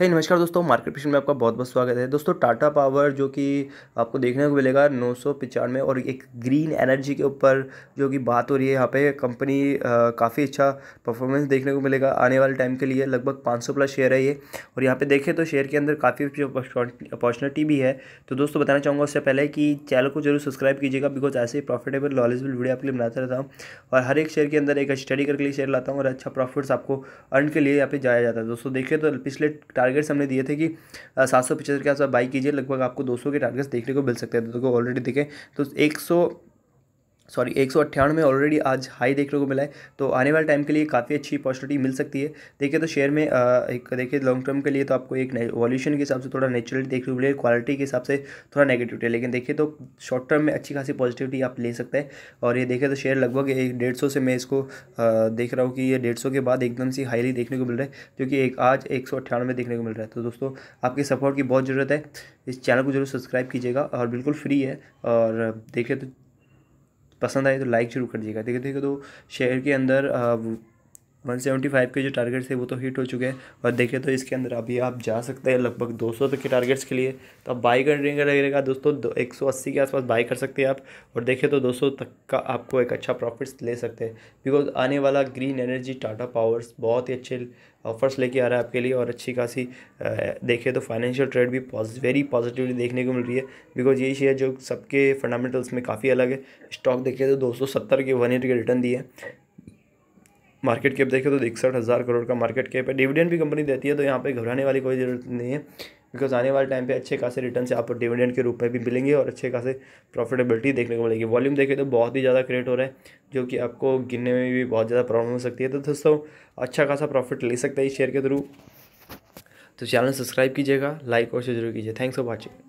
है hey, नमस्कार दोस्तों मार्केट पिशन में आपका बहुत बहुत स्वागत है दोस्तों टाटा पावर जो कि आपको देखने को मिलेगा नौ सौ पचानवे और एक ग्रीन एनर्जी के ऊपर जो कि बात हो रही है यहाँ पे कंपनी काफ़ी अच्छा परफॉर्मेंस देखने को मिलेगा आने वाले टाइम के लिए लगभग 500 प्लस शेयर है ये और यहाँ पे देखें तो शेयर के अंदर काफ़ी अपॉर्चुनिटी भी है तो दोस्तों बताना चाहूँगा उससे पहले कि चैनल को जरूर सब्सक्राइब कीजिएगा बिकॉज ऐसे ही प्रॉफिटेबल नॉलेजबल वीडियो आपके लिए बनाता रहता हूँ और हर एक शेयर के अंदर एक स्टडी करके लिए शेयर लाता हूँ और अच्छा प्रॉफिट्स आपको अर्न के लिए यहाँ पे जाया जाता है दोस्तों देखिए तो पिछले टारगेट्स हमने दिए थे कि सात सौ पचहत्तर के आसपास बाई कीजिए लगभग आपको दो सौ के टारगेट्स देखने को मिल सकते हैं तो ऑलरेडी दिखे तो एक सौ सॉरी एक सौ अट्ठानवे ऑलरेडी आज हाई देखने को मिला है तो आने वाले टाइम के लिए काफ़ी अच्छी अपॉर्चुनिटी मिल सकती है देखिए तो शेयर में एक देखिए लॉन्ग टर्म के लिए तो आपको एक वॉल्यूशन के हिसाब से थोड़ा नेचुरल देखने को मिलेगा क्वालिटी के हिसाब से थोड़ा नेगेटिविटी है लेकिन देखिए तो शॉर्ट टर्म में अच्छी खासी पॉजिटिविटी आप ले सकते हैं और ये देखें तो शेयर लगभग एक डेढ़ सौ से मैं इसको देख रहा हूँ कि ये डेढ़ सौ के बाद एकदम से हाईली देखने को मिल रहा है क्योंकि एक आज एक सौ देखने को मिल रहा है तो दोस्तों आपके सपोर्ट की बहुत ज़रूरत है इस चैनल को जरूर सब्सक्राइब कीजिएगा और बिल्कुल फ्री है और देखिए तो पसंद आए तो लाइक जरूर कर दीजिएगा देखिए देखिए तो शहर के अंदर वन सेवेंटी फाइव के जो टारगेट्स थे वो तो हिट हो चुके हैं और देखें तो इसके अंदर अभी आप जा सकते हैं लगभग दो सौ तक के टारगेट्स के लिए तो आप बाई करने का रहेगा दोस्तों एक सौ अस्सी के आसपास बाई कर सकते हैं आप और देखें तो दो सौ तक का आपको एक अच्छा प्रॉफिट्स ले सकते हैं बिकॉज आने वाला ग्रीन एनर्जी टाटा पावर्स बहुत ही अच्छे ऑफर्स लेके आ रहा है आपके लिए और अच्छी खासी देखें तो फाइनेंशियल ट्रेड भी वेरी पॉजिटिवली देखने को मिल रही है बिकॉज यही शेयर जो सबके फंडामेंटल्स में काफ़ी अलग है स्टॉक देखिए तो सत्तर के वन ईयर के रिटर्न दिए मार्केट कैप देखे तो इकसठ हज़ार करोड़ का मार्केट कैप है डिविडेंड भी कंपनी देती है तो यहाँ पे घबराने वाली कोई ज़रूरत नहीं है बिकॉज आने वाले टाइम पे अच्छे खासे रिटर्न से आपको डिविडेंड के रूप में भी मिलेंगे और अच्छे खासे प्रॉफिटेबिलिटी देखने को मिलेगी वॉल्यूम देखें तो बहुत ही ज़्यादा क्रिएट हो रहा है जो कि आपको गिनने में भी बहुत ज़्यादा प्रॉब्लम हो सकती है तो दोस्तों अच्छा खासा प्रॉफिट ले सकते हैं इस शेयर के थ्रू तो चैनल सब्सक्राइब कीजिएगा लाइक और शेयर जरूर कीजिए थैंक्स फॉर वॉचिंग